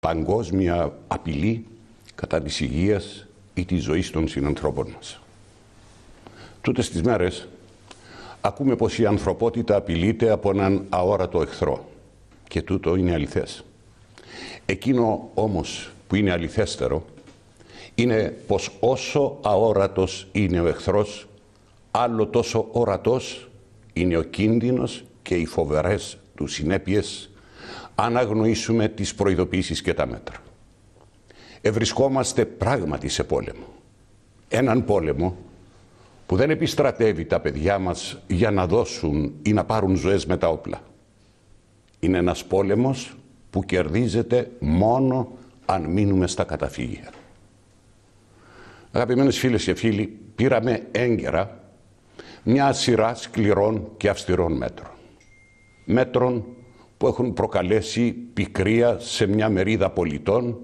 παγκόσμια απειλή κατά της υγείας ή της ζωής των συνανθρώπων μας. Τούτες τις μέρες ακούμε πως η ανθρωπότητα απειλείται από έναν αόρατο εχθρό και τούτο είναι αληθές. Εκείνο όμως που είναι αληθέστερο είναι πως όσο αόρατος είναι ο εχθρός άλλο τόσο ορατός είναι ο κίνδυνος και οι φοβερές του συνέπειες αν αγνοήσουμε τις προειδοποιήσεις και τα μέτρα. Ευρισκόμαστε πράγματι σε πόλεμο. Έναν πόλεμο που δεν επιστρατεύει τα παιδιά μας για να δώσουν ή να πάρουν ζωές με τα όπλα. Είναι ένας πόλεμος που κερδίζεται μόνο αν μείνουμε στα καταφύγια. Αγαπημένες φίλες και φίλοι, πήραμε έγκαιρα μια σειρά σκληρών και αυστηρών μέτρων. Μέτρων που έχουν προκαλέσει πικρία σε μια μερίδα πολιτών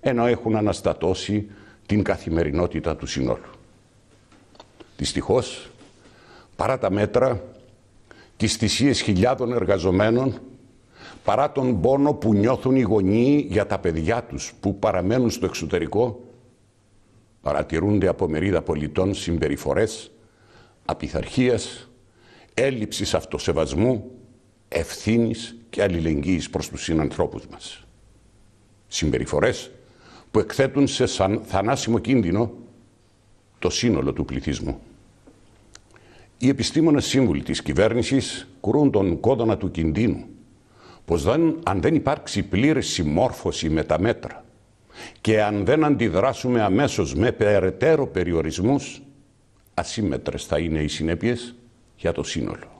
ενώ έχουν αναστατώσει την καθημερινότητα του συνόλου. Δυστυχώς, παρά τα μέτρα, τις θυσίες χιλιάδων εργαζομένων, παρά τον πόνο που νιώθουν οι γονείς για τα παιδιά τους που παραμένουν στο εξωτερικό, παρατηρούνται από μερίδα πολιτών συμπεριφορές απειθαρχίας, έλλειψης αυτοσεβασμού ευθύνης και αλληλεγγύης προς τους συνανθρώπους μας. Συμπεριφορές που εκθέτουν σε σαν θανάσιμο κίνδυνο το σύνολο του πληθυσμού. Οι επιστήμονες σύμβουλοι της κυβέρνησης κουρούν τον κόδωνα του κινδύνου, πως δεν, αν δεν υπάρξει πλήρης συμμόρφωση με τα μέτρα και αν δεν αντιδράσουμε αμέσως με περαιτέρω περιορισμούς, ασύμετρες θα είναι οι συνέπειες για το σύνολο.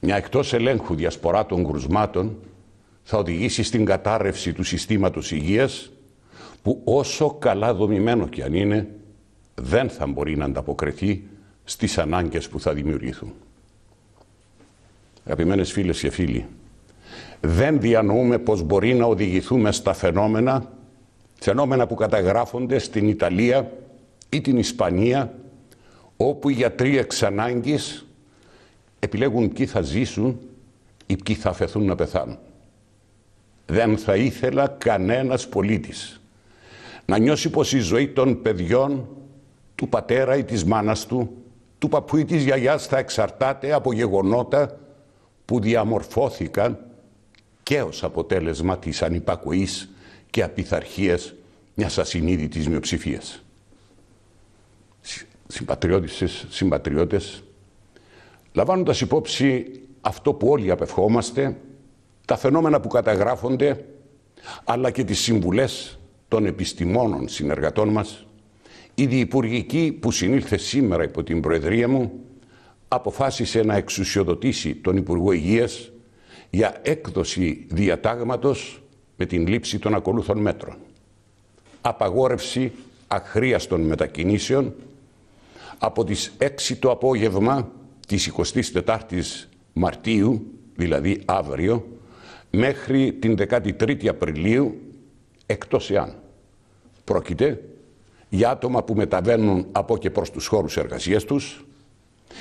Μια εκτός ελέγχου διασπορά των κρουσμάτων θα οδηγήσει στην κατάρρευση του συστήματος υγείας που όσο καλά δομημένο και αν είναι δεν θα μπορεί να ανταποκριθεί στις ανάγκες που θα δημιουργηθούν. Αγαπημένες φίλες και φίλοι, δεν διανοούμε πως μπορεί να οδηγηθούμε στα φαινόμενα, φαινόμενα που καταγράφονται στην Ιταλία ή την Ισπανία, όπου οι γιατροί εξ επιλέγουν ποιοι θα ζήσουν ή ποιοι θα αφαιθούν να πεθάνουν. Δεν θα ήθελα κανένας πολίτης να νιώσει πως η ζωή των παιδιών, του πατέρα ή της μάνας του, του παππού ή της γιαγιάς θα εξαρτάται από γεγονότα που διαμορφώθηκαν και ως αποτέλεσμα της ανυπακοής και απειθαρχίας μιας ασυνείδητης μειοψηφίας. Συμπατριώτες, συμπατριώτες, Λαμβάνοντας υπόψη αυτό που όλοι απευχόμαστε, τα φαινόμενα που καταγράφονται, αλλά και τις συμβουλές των επιστημόνων συνεργατών μας, η Διευπουργική που συνήλθε σήμερα υπό την Προεδρία μου, αποφάσισε να εξουσιοδοτήσει τον Υπουργό Υγείας για έκδοση διατάγματος με την λήψη των ακολούθων μέτρων. Απαγόρευση αχρίαστων μετακινήσεων από τις 6 το απόγευμα της 24ης Μαρτίου, δηλαδή αύριο, μέχρι την 13η Απριλίου, εκτός εάν πρόκειται για άτομα που μεταβαίνουν από και προς τους χώρους εργασίας τους,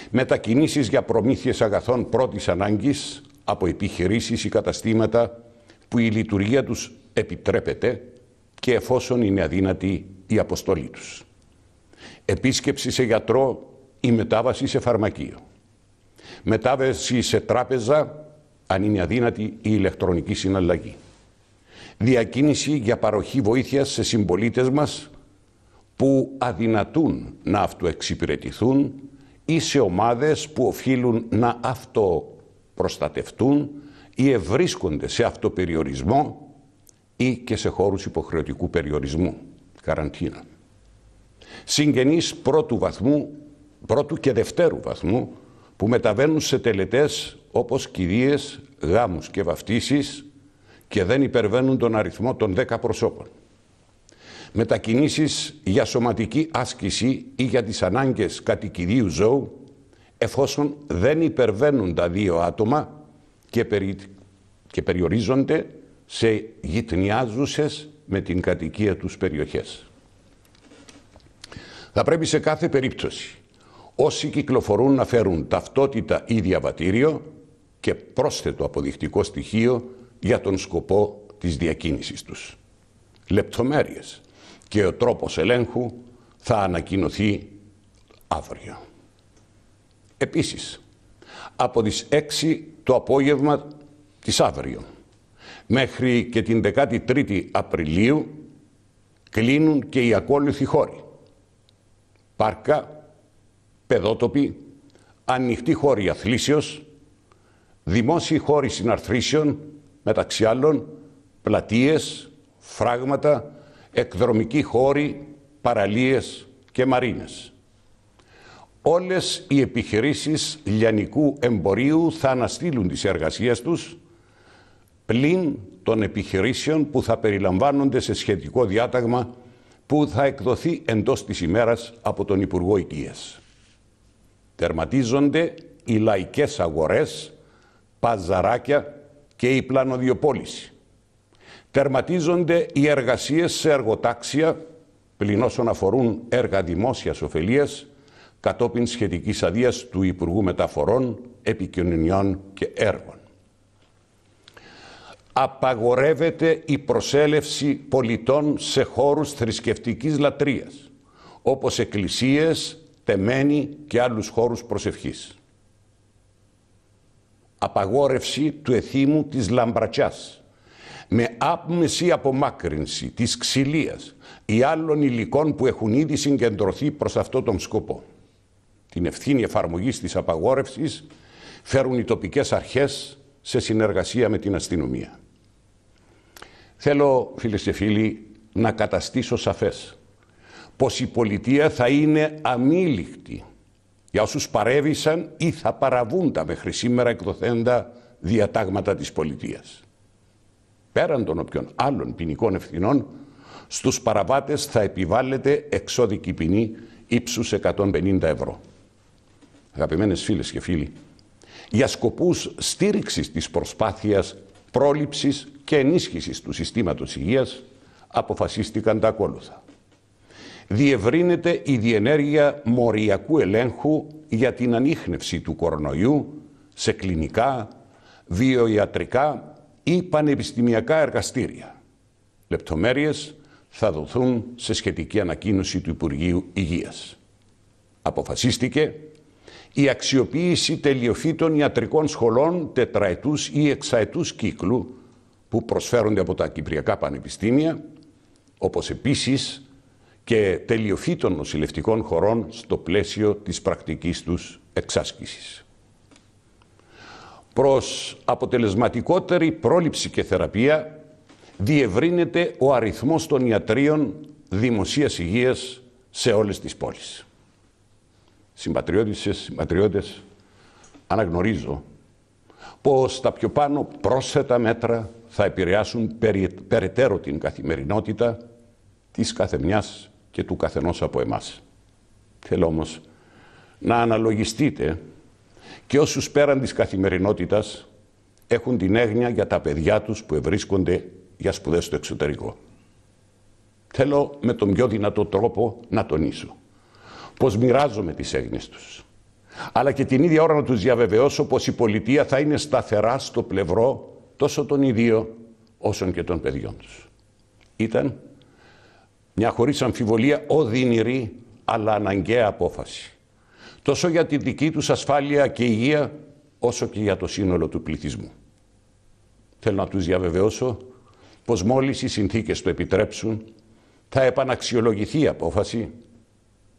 μετακινήσεις για προμήθειες αγαθών πρώτης ανάγκης από επιχειρήσεις ή καταστήματα που η λειτουργία τους επιτρέπεται και εφόσον είναι αδύνατη η αποστολή τους. Επίσκεψη σε γιατρό ή μετάβαση σε φαρμακείο. Μετάβεση σε τράπεζα, αν είναι αδύνατη η ηλεκτρονική συναλλαγή. Διακίνηση για παροχή βοήθειας σε συμπολίτες μας που αδυνατούν να αυτοεξυπηρετηθούν ή σε ομάδες που οφείλουν να αυτοπροστατευτούν ή ευρίσκονται σε αυτοπεριορισμό ή και σε χώρους υποχρεωτικού περιορισμού, καραντίνα. Συγγενείς πρώτου βαθμού, πρώτου και δευτέρου βαθμού που μεταβαίνουν σε τελετές όπως κηδείες, γάμους και βαφτίσεις και δεν υπερβαίνουν τον αριθμό των 10 προσώπων. Μετακινήσεις για σωματική άσκηση ή για τις ανάγκες κατοικιδίου ζώου εφόσον δεν υπερβαίνουν τα δύο άτομα και, περι... και περιορίζονται σε γυτνιάζουσες με την κατοικία τους περιοχές. Θα πρέπει σε κάθε περίπτωση Όσοι κυκλοφορούν να φέρουν ταυτότητα ή διαβατήριο και πρόσθετο αποδεικτικό στοιχείο για τον σκοπό της διακίνησης τους. Λεπτομέρειες και ο τρόπος ελέγχου θα ανακοινωθεί αύριο. Επίσης, από τις 6 το απόγευμα της αύριο μέχρι και την 13η Απριλίου κλείνουν και οι ακόλουθοι χώροι. Πάρκα, παιδότοποι, ανοιχτοί χώροι αθλήσεως, δημόσιοι χώροι συναρθρήσεων, μεταξύ άλλων, πλατείες, φράγματα, εκδρομικοί χώροι, παραλίες και μαρίνες. Όλες οι επιχειρήσεις λιανικού εμπορίου θα αναστείλουν τις εργασίες τους πλην των επιχειρήσεων που θα περιλαμβάνονται σε σχετικό διάταγμα που θα εκδοθεί εντός της ημέρας από τον Υπουργό Οικίας. Τερματίζονται οι λαϊκές αγορές, παζαράκια και η πλανοδιοπόληση. Τερματίζονται οι εργασίες σε εργοτάξια, πλην όσων αφορούν έργα δημόσιας ωφελίας, κατόπιν σχετικής αδείας του Υπουργού Μεταφορών, Επικοινωνιών και Έργων. Απαγορεύεται η προσέλευση πολιτών σε χώρους θρησκευτικής λατρείας, όπως εκκλησίες, Θεμένη και άλλους χώρους προσευχής. Απαγόρευση του εθήμου της λαμπρατσιάς με άπμεση απομάκρυνση της ξυλίας ή άλλων υλικών που έχουν ήδη συγκεντρωθεί προς αυτό τον σκοπό. Την ευθύνη εφαρμογής της απαγόρευσης φέρουν οι τοπικές αρχές σε συνεργασία με την αστυνομία. Θέλω, φίλες και φίλοι, να καταστήσω σαφές πως η πολιτεία θα είναι αμήλικτη για όσους παρέβησαν ή θα παραβούν τα μέχρι σήμερα εκδοθέντα διατάγματα της πολιτείας. Πέραν των όποιων άλλων ποινικών ευθυνών, στους παραβάτες θα επιβάλλεται εξώδικη ποινή ύψους 150 ευρώ. Αγαπημένες φίλες και φίλοι, για σκοπούς στήριξης της προσπάθειας πρόληψης και ενίσχυσης του συστήματος υγείας αποφασίστηκαν τα ακόλουθα διευρύνεται η διενέργεια μοριακού ελέγχου για την ανείχνευση του κορονοϊού σε κλινικά, βιοιατρικά ή πανεπιστημιακά εργαστήρια. Λεπτομέρειες θα δοθούν σε σχετική ανακοίνωση του Υπουργείου Υγείας. Αποφασίστηκε η αξιοποίηση τελειοφύτων ιατρικών σχολών τετραετούς ή εξαετούς κύκλου που προσφέρονται από τα Κυπριακά Πανεπιστήμια, όπως επίσης και τελειοφύτων των νοσηλευτικών χωρών στο πλαίσιο της πρακτικής τους εξάσκησης. Προς αποτελεσματικότερη πρόληψη και θεραπεία διευρύνεται ο αριθμός των ιατρίων δημοσίας υγείας σε όλες τις πόλεις. Συμπατριώτησες, συμπατριώτες, αναγνωρίζω πως τα πιο πάνω πρόσθετα μέτρα θα επηρεάσουν περαιτέρω την καθημερινότητα της καθεμιάς και του καθενός από εμάς. Θέλω όμως να αναλογιστείτε και όσους πέραν της καθημερινότητας έχουν την έγνοια για τα παιδιά τους που ευρίσκονται για σπουδές στο εξωτερικό. Θέλω με τον πιο δυνατό τρόπο να τονίσω πως μοιράζομαι τις έγνοιες τους. Αλλά και την ίδια ώρα να τους διαβεβαιώσω πως η πολιτεία θα είναι σταθερά στο πλευρό τόσο των ιδίων όσων και των παιδιών τους. Ήταν μια χωρίς αμφιβολία οδυνηρή αλλά αναγκαία απόφαση. Τόσο για τη δική τους ασφάλεια και υγεία, όσο και για το σύνολο του πληθυσμού. Θέλω να τους διαβεβαιώσω πως μόλις οι συνθήκες το επιτρέψουν, θα επαναξιολογηθεί η απόφαση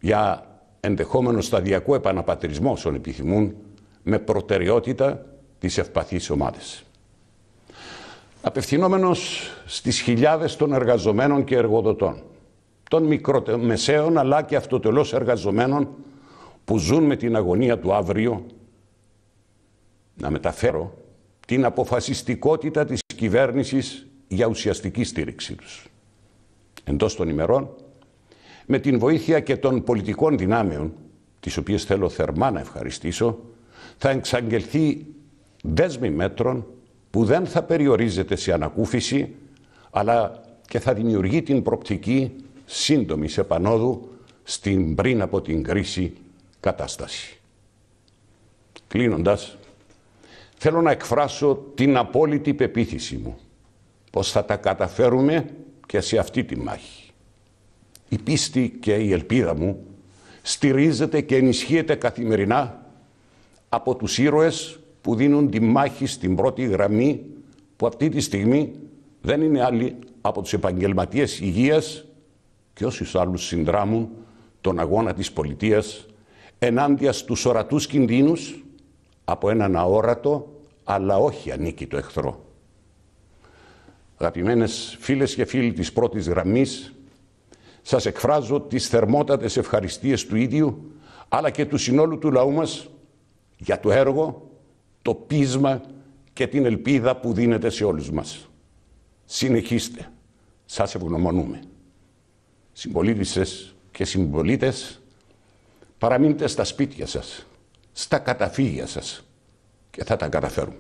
για ενδεχόμενο σταδιακό επαναπατρισμό όσων επιθυμούν με προτεραιότητα τις ευπαθείς ομάδες. Απευθυνόμενος στις χιλιάδες των εργαζομένων και εργοδοτών, των μικρομεσαίων αλλά και αυτοτελώς εργαζομένων που ζουν με την αγωνία του αύριο να μεταφέρω την αποφασιστικότητα της κυβέρνησης για ουσιαστική στήριξη τους. Εντός των ημερών, με την βοήθεια και των πολιτικών δυνάμεων, τις οποίες θέλω θερμά να ευχαριστήσω, θα εξαγγελθεί δέσμη μέτρων που δεν θα περιορίζεται σε ανακούφιση, αλλά και θα δημιουργεί την προπτική σύντομη επανόδου στην πριν από την κρίση κατάσταση. Κλείνοντας, θέλω να εκφράσω την απόλυτη πεποίθηση μου πως θα τα καταφέρουμε και σε αυτή τη μάχη. Η πίστη και η ελπίδα μου στηρίζεται και ενισχύεται καθημερινά από τους ήρωες που δίνουν τη μάχη στην πρώτη γραμμή που αυτή τη στιγμή δεν είναι άλλη από τους επαγγελματίες υγείας και όσου άλλους συνδράμουν τον αγώνα της πολιτείας ενάντια στους ορατούς κινδύνους από έναν αόρατο αλλά όχι ανίκητο εχθρό. Αγαπημένες φίλες και φίλοι της πρώτης γραμμής, σας εκφράζω τις θερμότατες ευχαριστίες του ίδιου αλλά και του συνόλου του λαού μας για το έργο, το πείσμα και την ελπίδα που δίνεται σε όλους μας. Συνεχίστε. Σας ευγνωμονούμε συμπολίτησες και συμπολίτες, παραμείνετε στα σπίτια σας, στα καταφύγια σας και θα τα καταφέρουμε.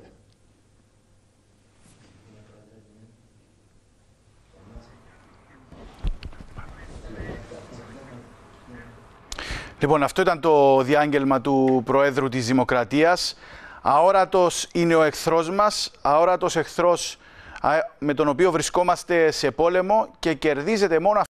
Λοιπόν, αυτό ήταν το διάγγελμα του Προέδρου της Δημοκρατίας. Αόρατος είναι ο εχθρός μας, αόρατος εχθρός με τον οποίο βρισκόμαστε σε πόλεμο και κερδίζεται μόνο αυτό.